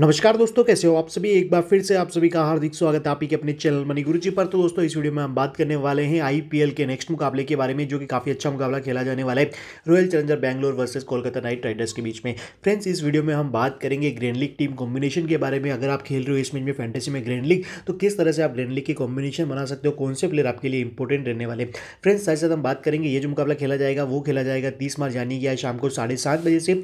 नमस्कार दोस्तों कैसे हो आप सभी एक बार फिर से आप सभी का हार्दिक स्वागत है आप ही के अपने चैनल मनी गुरु जी पर तो दोस्तों इस वीडियो में हम बात करने वाले हैं आईपीएल के नेक्स्ट मुकाबले के बारे में जो कि काफ़ी अच्छा मुकाबला खेला जाने वाला है Royal Challenger Bangalore versus Kolkata Knight Riders के बीच में फ्रेंड्स इस वीडियो में हम बात करेंगे ग्रैंड लीग टीम कॉम्बिनेशन के बारे में अगर आप खेल रहे हो इस मैच में फैंटेसी में ग्रैंड लीग तो किस तरह से आप ग्रैंड लीग के कॉम्बिनेशन बना सकते हो कौन से प्लेयर आपके लिए इंपॉर्टेंट रहने वाले फ्रेंड्स साथ साथ हम बात करेंगे ये जो मुकाबला खेला जाएगा वो खेला जाएगा तीस मार्च यानी कि आज शाम को साढ़े बजे से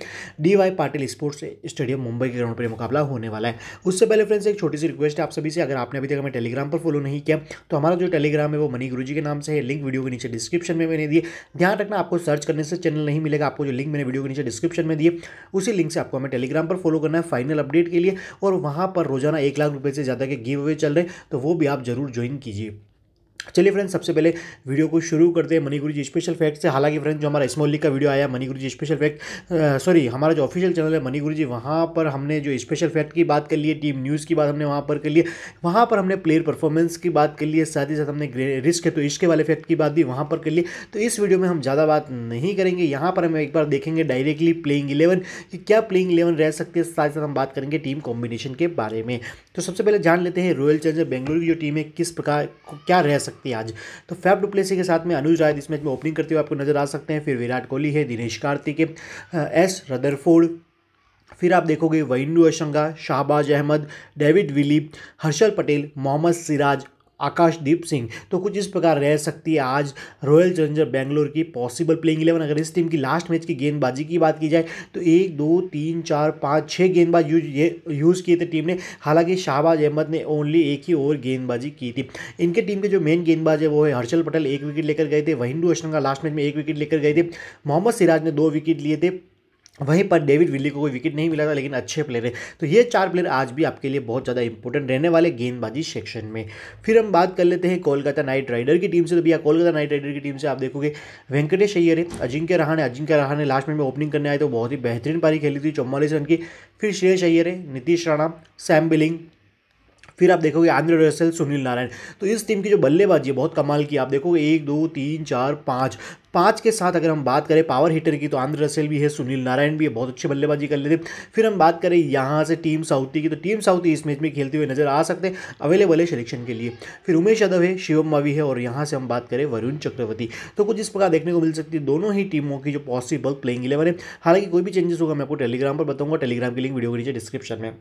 D Y Patil sports stadium Mumbai के ग्राउंड पर मुकाबला होने वाला है उससे पहले फ्रेंड्स एक छोटी सी रिक्वेस्ट है आप सभी से अगर आपने अभी तक हमें टेलीग्राम पर फॉलो नहीं किया तो हमारा जो टेलीग्राम है वो मनी गुरु के नाम से है लिंक वीडियो के नीचे डिस्क्रिप्शन में मैंने दिए ध्यान रखना आपको सर्च करने से चैनल नहीं मिलेगा आपको जो लिंक मैंने वीडियो के नीचे डिस्क्रिप्शन में दिए उसी लिंक से आपको हमें टेलीग्राम पर फॉलो करना है फाइनल अपडेट के लिए और वहाँ पर रोजाना एक लाख रुपये से ज़्यादा के गिव अवे चल रहे तो वो भी आप जरूर ज्वाइन कीजिए चलिए फ्रेंड्स सबसे पहले वीडियो को शुरू करते हैं मनीगुरु जी स्पेशल फैक्ट से हालांकि फ्रेंड्स जो हमारा स्मॉल लीग का वीडियो आया Money Guru ji special fact sorry हमारा जो ऑफिशियल चैनल है मनीगुरु जी वहाँ पर हमने जो स्पेशल फैक्ट की बात कर ली है टीम न्यूज़ की बात हमने वहाँ पर कर ली है वहाँ पर हमने प्लेयर परफॉर्मेंस की बात कर ली है साथ ही साथ हमने रिस्क है तो इश्क वाले फैक्ट की बात भी वहाँ पर कर ली तो इस वीडियो में हम ज़्यादा बात नहीं करेंगे यहाँ पर हम एक बार देखेंगे डायरेक्टली प्लेइंग इलेवन कि क्या प्लेइंग इलेवन रह सकती है साथ ही साथ हम बात करेंगे टीम कॉम्बिनेशन के बारे में तो सबसे पहले जान लेते हैं रॉयल चैलेंजर बेंगलुरु की जो टीम है किस प्रकार क्या रह सकती सकती है आज तो फैफ डुप्लेसी के साथ में अनुज राय इस मैच में ओपनिंग करते हुए आपको नजर आ सकते हैं फिर विराट कोहली है दिनेश कार्तिक एस रदरफोर्ड फिर आप देखोगे वैंडू अशंगा शाहबाज अहमद डेविड विली हर्षल पटेल मोहम्मद सिराज आकाशदीप सिंह तो कुछ इस प्रकार रह सकती है आज रॉयल चैलेंजर बेंगलोर की पॉसिबल प्लेइंग इलेवन अगर इस टीम की लास्ट मैच की गेंदबाजी की बात की जाए तो एक दो तीन चार पाँच छः गेंदबाज यूज यूज़ किए थे टीम ने हालांकि शाहबाज अहमद ने ओनली एक ही ओवर गेंदबाजी की थी इनके टीम के जो मेन गेंदबाज है वो है हर्षल पटेल एक विकेट लेकर गए थे वहिंदू अश्रंगा लास्ट मैच में एक विकेट लेकर गए थे मोहम्मद सिराज ने दो विकेट लिए थे वहीं पर डेविड विली को कोई विकेट नहीं मिला था लेकिन अच्छे प्लेयर है तो ये चार प्लेयर आज भी आपके लिए बहुत ज़्यादा इंपॉर्टेंट रहने वाले गेंदबाजी सेक्शन में फिर हम बात कर लेते हैं कोलकाता नाइट राइडर की टीम से तो भैया कोलकाता नाइट राइडर की टीम से आप देखोगे वेंकटेश अय्यर है अजिंक्य है अजिंक्य ने लास्ट में ओपनिंग करने आए तो बहुत ही बेहतरीन पारी खेली थी चौवालीस रन की फिर श्रेयस अय्यर है नीतीश राणा सैम बिलिंग फिर आप देखोगे आंद्रे रसेल सुनील नारायण तो इस टीम की जो बल्लेबाजी है बहुत कमाल की आप देखोगे एक दो तीन चार पाँच पाँच के साथ अगर हम बात करें पावर हिटर की तो आंध्र रसेल भी है सुनील नारायण भी है बहुत अच्छी बल्लेबाजी कर लेते फिर हम बात करें यहाँ से टीम साउथी की तो टीम साउथी इस मैच में खेलते हुए नजर आ सकते हैं अवेलेबल है सिलेक्शन के लिए फिर उमेश यादव है शिवम मावी है और यहाँ से हम बात करें वरुण चक्रवर्ती तो कुछ इस प्रकार देखने को मिल सकती है दोनों ही टीमों की जो पॉसिबल प्लेइंग इलेवन है हालांकि कोई भी चेंजेस होगा मैं आपको टेलीग्राम पर बताऊँगा टेलीग्राम की लिंक वीडियो के नीचे डिस्क्रिप्शन में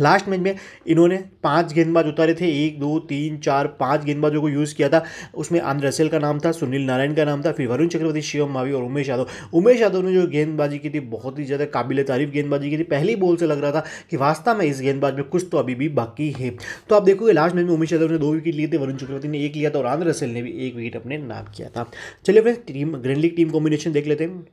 लास्ट मैच में इन्होंने पांच गेंदबाज उतारे थे एक दो तीन चार पांच गेंदबाजों को यूज़ किया था उसमें आंध्र रसेल का नाम था सुनील नारायण का नाम था फिर वरुण चक्रवर्ती शिवम मावी और उमेश यादव उमेश यादव ने जो गेंदबाजी की थी बहुत ही ज़्यादा काबिल तारीफ गेंदबाजी की थी पहली बॉल से लग रहा था कि वास्तव में इस गेंदबाज में कुछ तो अभी भी बाकी है तो आप देखोगे लास्ट मैच में उमेश यादव ने दो विकेट लिए थे वरुण चक्रवर्ती ने एक लिया था और आंध्र रसेल ने भी एक विकेट अपने नाम किया था चलिए friends team green league team combination देख लेते हैं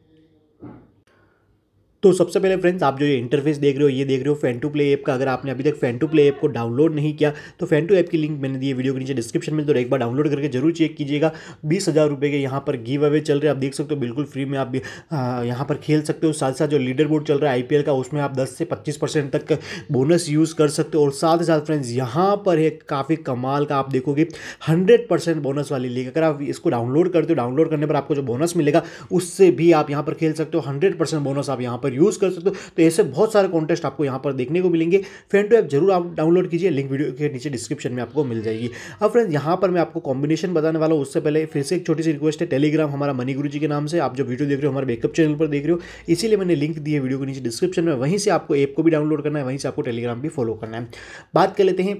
तो सबसे पहले फ्रेंड्स आप जो ये इंटरफेस देख रहे हो ये देख रहे हो फैन टू प्ले ऐप का अगर आपने अभी तक फैन टू प्ले ऐप को डाउनलोड नहीं किया तो फैन टू ऐप की लिंक मैंने दी है वीडियो के नीचे डिस्क्रिप्शन में तो एक बार डाउनलोड करके जरूर चेक कीजिएगा बीस हज़ार रुपये के यहाँ पर गिव अवे चल रहे आप देख सकते हो बिल्कुल फ्री में आप यहाँ पर खेल सकते हो साथ साथ जो लीडर बोर्ड चल रहा है आई का उसमें आप दस से पच्चीस तक बोनस यूज़ कर सकते हो और साथ ही साथ फ्रेंड्स यहाँ पर है काफ़ी कमाल का आप देखोगे हंड्रेड परसेंट बोनस वाली लीग अगर आप इसको डाउनलोड करते हो डाउनलोड करने पर आपको जो बोनस मिलेगा उससे भी आप यहाँ पर खेल सकते हो हंड्रेड परसेंट बोनस आप यहाँ पर यूज़ कर सकते हो तो ऐसे बहुत सारे कॉन्टेस्ट आपको यहाँ पर देखने को मिलेंगे फेंटो ऐप जरूर आप डाउनलोड कीजिए लिंक वीडियो के नीचे डिस्क्रिप्शन में आपको मिल जाएगी अब फ्रेंड्स यहाँ पर मैं आपको कॉम्बिनेशन बताने वाला हूँ उससे पहले फिर से एक छोटी सी रिक्वेस्ट है टेलीग्राम हमारा मनी गुरु जी के नाम से आप जो वीडियो देख रहे हो हमारे बेकअप चैनल पर देख रहे हो इसीलिए मैंने लिंक दिए वीडियो के नीचे डिस्क्रिप्शन में वहीं से आपको ऐप को भी डाउनलोड करना है वहीं से आपको टेलीग्राम भी फॉलो करना है बात कर लेते हैं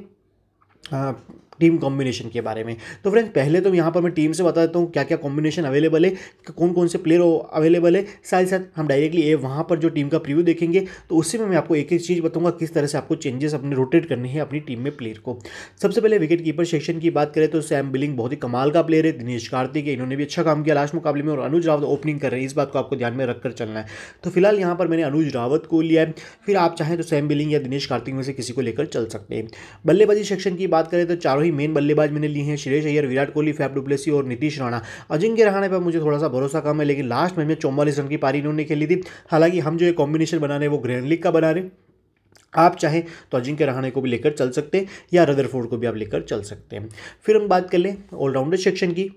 टीम कॉम्बिनेशन के बारे में तो फ्रेंड्स पहले तो यहाँ पर मैं टीम से बता देता हूँ क्या क्या कॉम्बिनेशन अवेलेबल है कौन कौन से प्लेयर अवेलेबल है साथ ही साथ हम डायरेक्टली ए वहाँ पर जो टीम का प्रीव्यू देखेंगे तो उससे में मैं आपको एक एक चीज़ बताऊँगा किस तरह से आपको चेंजेस अपने रोटेट करने हैं अपनी टीम में प्लेयर को सबसे पहले विकेट कीपर सेक्शन की बात करें तो सैम बिलिंग बहुत ही कमाल का प्लेयर है दिनेश कार्तिक है इन्होंने भी अच्छा काम किया लास्ट मुकाबले में और अनुज रावत ओपनिंग कर रहे हैं इस बात को आपको ध्यान में रखकर चलना है तो फिलहाल यहाँ पर मैंने अनुज रावत को लिया है फिर आप चाहें तो सैम बिलिंग या दिनेश कार्तिक में से किसी को लेकर चल सकते हैं बल्लेबाजी सेक्शन की बात करें तो चारों चारों ही मेन बल्लेबाज मैंने लिए हैं श्रेष अय्यर विराट कोहली फैफ डुप्लेसी और नीतीश राणा अजिंक्य रहाने पर मुझे थोड़ा सा भरोसा कम है लेकिन लास्ट मैच में चौवालीस रन की पारी इन्होंने खेली थी हालांकि हम जो ये कॉम्बिनेशन बना रहे हैं वो ग्रैंड लीग का बना रहे हैं आप चाहें तो अजिंक्य रहाणे को भी लेकर चल सकते हैं या रदरफोर्ड को भी आप लेकर चल सकते हैं फिर हम बात कर लें ऑलराउंडर सेक्शन की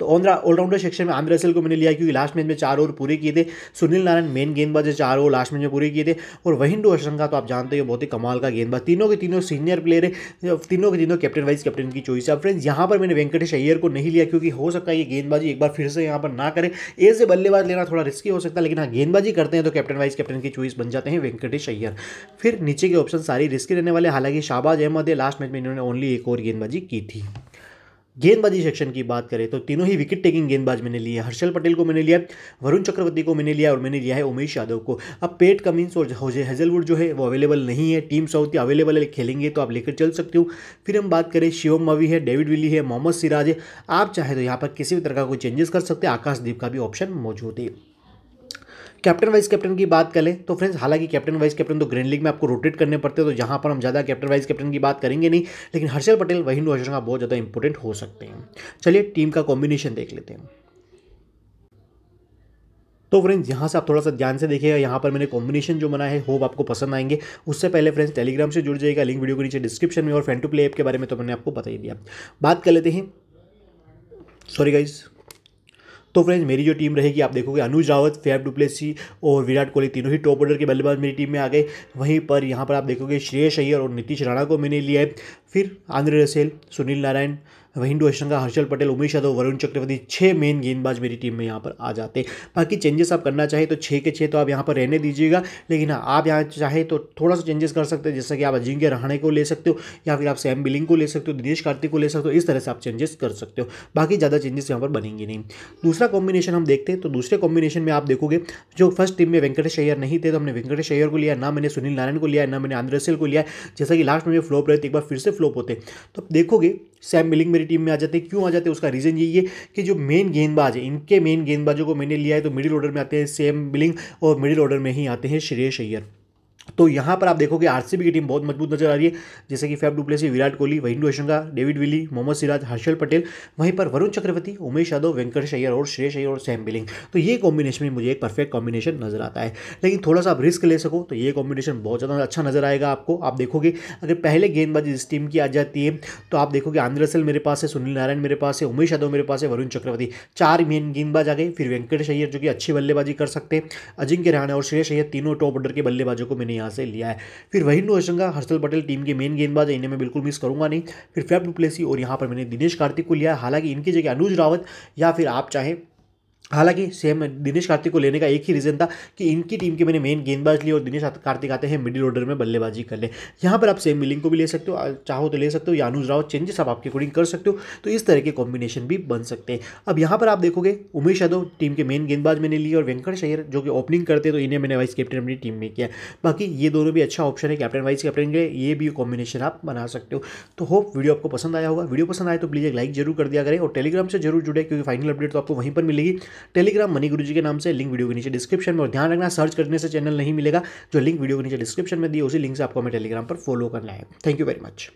तो ऑनरा ऑलराउंडर सेक्शन में आंद्र रसेल को मैंने लिया क्योंकि लास्ट मैच में चार ओवर पूरे किए थे सुनील नारायण मेन गेंदबाज है चार ओवर लास्ट मैच में पूरे किए थे और वहिंडो अशंका तो आप जानते हो बहुत ही कमाल का गेंदबाज तीनों के तीनों सीनियर प्लेयर है तीनों के तीनों कैप्टन वाइस कैप्टन की चॉइस है फ्रेंड्स यहाँ पर मैंने वेंकटेश अय्यर को नहीं लिया क्योंकि हो सकता है ये गेंदबाजी एक बार फिर से यहाँ पर ना करें ऐसे बल्लेबाज लेना थोड़ा रिस्की हो सकता है लेकिन हाँ गेंदबाजी करते हैं तो कैप्टन वाइस कैप्टन की चॉइस बन जाते हैं वेंकटेश अय्यर फिर नीचे के ऑप्शन सारी रिस्की रहने वाले हालांकि शाहबाज अहमद है लास्ट मैच में इन्होंने ओनली एक और गेंदबाजी की थी गेंदबाजी सेक्शन की बात करें तो तीनों ही विकेट टेकिंग गेंदबाज मैंने लिए हर्षल पटेल को मैंने लिया वरुण चक्रवर्ती को मैंने लिया और मैंने लिया है उमेश यादव को अब पेट कमिंस और होजे हेजलवुड जो है वो अवेलेबल नहीं है टीम साउथ अवेलेबल है खेलेंगे तो आप लेकर चल सकते हो फिर हम बात करें शिवम मवी है डेविड विली है मोहम्मद सिराज है आप चाहे तो यहाँ पर किसी भी तरह का कोई चेंजेस कर सकते हैं आकाशदीप का भी ऑप्शन मौजूद है कैप्टन वाइस कैप्टन की बात करें तो फ्रेंड्स हालांकि कैप्टन वाइस कैप्टन तो ग्रेन लीग में आपको रोटेट करने पड़ते हैं तो यहाँ पर हम ज़्यादा कैप्टन वाइस कैप्टन की बात करेंगे नहीं लेकिन हर्षल पटेल वही हर्षण का बहुत ज़्यादा इंपॉर्टेंट हो सकते हैं चलिए टीम का कॉम्बिनेशन देख लेते हैं तो फ्रेंड्स यहाँ से आप थोड़ा सा ध्यान से देखिएगा यहाँ पर मैंने कॉम्बिनेशन जो बनाया है होप आपको पसंद आएंगे उससे पहले फ्रेंड्स टेलीग्राम से जुड़ जाएगा लिंक वीडियो के नीचे डिस्क्रिप्शन में और फ्रेंड टू प्ले ऐप के बारे में तो मैंने आपको बता ही दिया बात कर लेते हैं सॉरी गाइज़ तो फ्रेंड्स मेरी जो टीम रहेगी आप देखोगे अनुज रावत फैफ डुप्लेसी और विराट कोहली तीनों ही टॉप ऑर्डर के बल्लेबाज मेरी टीम में आ गए वहीं पर यहाँ पर आप देखोगे श्रेयस अय्यर और नीतीश राणा को मैंने लिया है फिर आंध्र रसेल सुनील नारायण वहीं रोशनगा हर्षल पटेल उमेश यादव वरुण चक्रवर्ती छः मेन गेंदबाज मेरी टीम में यहाँ पर आ जाते बाकी चेंजेस आप करना चाहे तो छः के छः तो आप यहाँ पर रहने दीजिएगा लेकिन हाँ आप यहाँ चाहे तो थोड़ा सा चेंजेस कर सकते हैं जैसे कि आप अजिंक्य रहाणे को ले सकते हो या फिर आप सैम बिलिंग को ले सकते हो दिनेश कार्तिक को ले सकते हो इस तरह से आप चेंजेस कर सकते हो बाकी ज़्यादा चेंजेस यहाँ पर बनेंगे नहीं दूसरा कॉम्बिनेशन हम देखते हैं तो दूसरे कॉम्बिनेशन में आप देखोगे जो फर्स्ट टीम में वेंकटेश अय्यर नहीं थे तो हमने वेंकटेश अयर को लिया ना मैंने सुनील नारायण को लिया ना मैंने आंद्रेसिल को लिया जैसा कि लास्ट में फ्लोप रहे थे एक बार फिर से फ्लोप होते तो देखोगे सैम बिलिंग मेरी टीम में आ जाते हैं क्यों आ जाते हैं उसका रीज़न यही है कि जो मेन गेंदबाज है इनके मेन गेंदबाजों को मैंने लिया है तो मिडिल ऑर्डर में आते हैं सेम बिलिंग और मिडिल ऑर्डर में ही आते हैं श्रेयस अय्यर तो यहाँ पर आप देखोगे आरसीबी की टीम बहुत मजबूत नजर आ रही है जैसे कि Faf du Plessis Virat Kohli Wanindu Hasaranga David Willey Mohammed Siraj Harshal Patel वहीं पर वरुण चक्रवर्ती उमेश यादव वेंकटेश अय्यर और श्रेष अय्यर और सैम बिलिंग तो ये कॉम्बिनेशन में मुझे एक परफेक्ट कॉम्बिनेशन नजर आता है लेकिन थोड़ा सा आप रिस्क ले सको तो ये कॉम्बिनेशन बहुत ज़्यादा अच्छा नजर आएगा आपको आप देखोगे अगर पहले गेंदबाजी इस टीम की आ जाती है तो आप देखोगे आंध्र रसल मेरे पास है सुनील नारायण मेरे पास है उमेश यादव मेरे पास है वरुण चक्रवर्ती चार मेन गेंदबाज आ गए फिर वेंकटेश अय्यर जो कि अच्छी बल्लेबाजी कर सकते हैं अजिंक्य रहाणे और श्रेयस अय्यर तीनों टॉप ऑर्डर के बल्लेबाजों को मैंने यहाँ से लिया है फिर वही रोशंगा हर्षल पटेल टीम के मेन गेंदबाज है इन्हें मैं बिल्कुल मिस करूँगा नहीं फिर फेफ डुप्लेसी और यहाँ पर मैंने दिनेश कार्तिक को लिया हालांकि इनकी जगह अनुज रावत या फिर आप चाहें हालांकि सेम दिनेश कार्तिक को लेने का एक ही रीज़न था कि इनकी टीम के मैंने मेन गेंदबाज लिए और दिनेश कार्तिक आते हैं मिडिल ऑर्डर में बल्लेबाजी कर ले यहाँ पर आप सेम मिलिंग को भी ले सकते हो चाहो तो ले सकते हो या अनुज राव चेंजेस आप आपके अकॉर्डिंग कर सकते हो तो इस तरह के कॉम्बिनेशन भी बन सकते हैं अब यहाँ पर आप देखोगे उमेश यादव टीम के मेन गेंदबाज मैंने लिए और वेंकट अय्यर जो कि ओपनिंग करते हैं तो इन्हें मैंने वाइस कैप्टन अपनी टीम में किया बाकी ये दोनों भी अच्छा ऑप्शन है कैप्टन वाइस कैप्टन के ये भी कॉम्बिनेशन आप बना सकते हो तो होप वीडियो आपको पसंद आया होगा वीडियो पसंद आए तो प्लीज़ एक लाइक जरूर कर दिया करें और टेलीग्राम से जरूर जुड़े क्योंकि फाइनल अपडेट तो आपको वहीं पर मिलेगी टेलीग्राम मनी गुरु जी के नाम से लिंक वीडियो के नीचे डिस्क्रिप्शन में और ध्यान रखना सर्च करने से चैनल नहीं मिलेगा जो लिंक वीडियो के नीचे डिस्क्रिप्शन में दिए उसी लिंक से आपको हमें टेलीग्राम पर फॉलो करना है थैंक यू वेरी मच